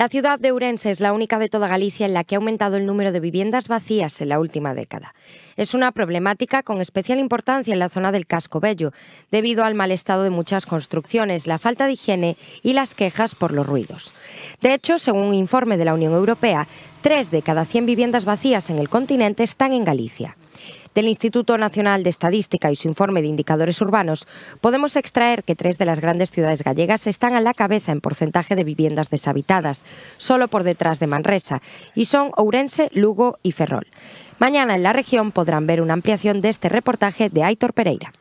La ciudad de Urense es la única de toda Galicia en la que ha aumentado el número de viviendas vacías en la última década. Es una problemática con especial importancia en la zona del casco bello, debido al mal estado de muchas construcciones, la falta de higiene y las quejas por los ruidos. De hecho, según un informe de la Unión Europea, tres de cada 100 viviendas vacías en el continente están en Galicia. Del Instituto Nacional de Estadística y su informe de indicadores urbanos, podemos extraer que tres de las grandes ciudades gallegas están a la cabeza en porcentaje de viviendas deshabitadas, solo por detrás de Manresa, y son Ourense, Lugo y Ferrol. Mañana en la región podrán ver una ampliación de este reportaje de Aitor Pereira.